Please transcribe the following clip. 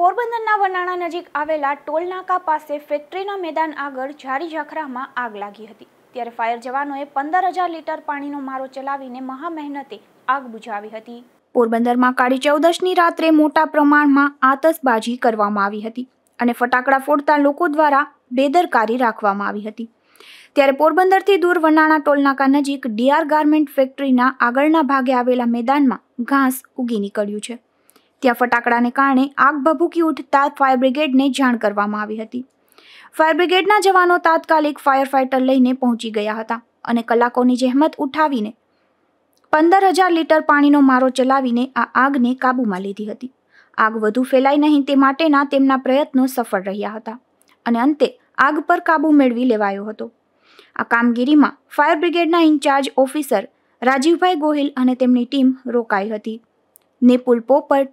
પોરબંદરના વનાણા નજીક આવેલા ટોલનાકા પાસે ફેક્ટરીના મેદાન આગળ ઝારી ઝાખરામાં આગ લાગી હતી ત્યારે ફાયર જવાનોએ પંદર હજાર લીટર પાણીનો મારો ચલાવીને મહામહેનતે આગ બુઝાવી હતી પોરબંદરમાં કાળી ચૌદશની રાત્રે મોટા પ્રમાણમાં આતશબાજી કરવામાં આવી હતી અને ફટાકડા ફોડતા લોકો દ્વારા બેદરકારી રાખવામાં આવી હતી ત્યારે પોરબંદરથી દૂર વનાણા ટોલનાકા નજીક ડીઆર ગાર્મેન્ટ ફેક્ટરીના આગળના ભાગે આવેલા મેદાનમાં ઘાસ ઉગી નીકળ્યું છે ત્યાં ફટાકડાને કારણે આગ ભભૂકી ઉઠતા ફાયર બ્રિગેડને જાણ કરવામાં આવી હતી ફાયર બ્રિગેડના જવાનો તાત્કાલિક ફાયર ફાઇટર લઈને પહોંચી ગયા હતા અને કલાકોની જહેમત ઉઠાવીને પંદર હજાર લીટર પાણીનો મારો ચલાવીને આ આગને કાબૂમાં લીધી હતી આગ વધુ ફેલાય નહીં તે માટેના તેમના પ્રયત્નો સફળ રહ્યા હતા અને અંતે આગ પર કાબૂ મેળવી લેવાયો હતો આ કામગીરીમાં ફાયર બ્રિગેડના ઇન્ચાર્જ ઓફિસર રાજીવભાઈ ગોહિલ અને તેમની ટીમ રોકાઈ હતી નેપુલ પોપટ